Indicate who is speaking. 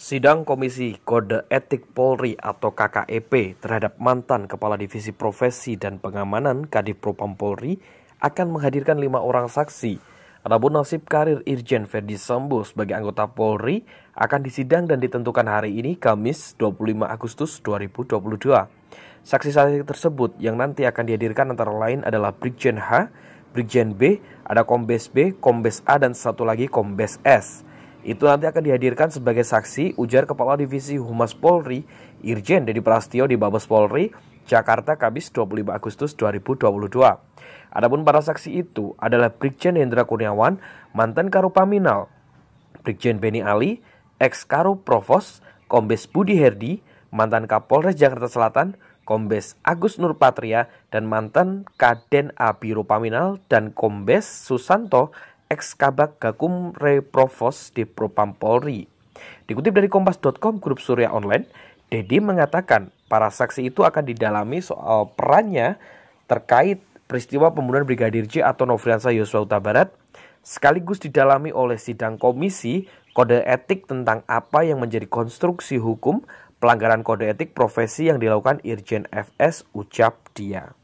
Speaker 1: Sidang Komisi Kode Etik Polri atau KKEP terhadap mantan Kepala Divisi Profesi dan Pengamanan Kadif Propam Polri akan menghadirkan lima orang saksi. Adapun nasib karir Irjen Ferdi Sambo sebagai anggota Polri akan disidang dan ditentukan hari ini Kamis 25 Agustus 2022. Saksi-saksi tersebut yang nanti akan dihadirkan antara lain adalah Brigjen H, Brigjen B, ada Kombes B, Kombes A, dan satu lagi Kombes S. Itu nanti akan dihadirkan sebagai saksi ujar Kepala Divisi Humas Polri Irjen Dedi Prastio di Babes Polri Jakarta Kamis 25 Agustus 2022. Adapun para saksi itu adalah Brigjen Hendra Kurniawan, mantan Karupaminal, Brigjen Beni Ali, ex Karo Provos, Kombes Budi Herdi, mantan Kapolres Jakarta Selatan, Kombes Agus Nurpatria dan mantan Kaden Abiro Paminal dan Kombes Susanto ex Kabak Gakum Reprovos di Propam Polri. Dikutip dari Kompas.com grup Surya Online, Dedi mengatakan para saksi itu akan didalami soal perannya terkait peristiwa pembunuhan Brigadir J atau Novriansa Yosua Utabarat, sekaligus didalami oleh sidang komisi kode etik tentang apa yang menjadi konstruksi hukum pelanggaran kode etik profesi yang dilakukan Irjen FS ucap dia.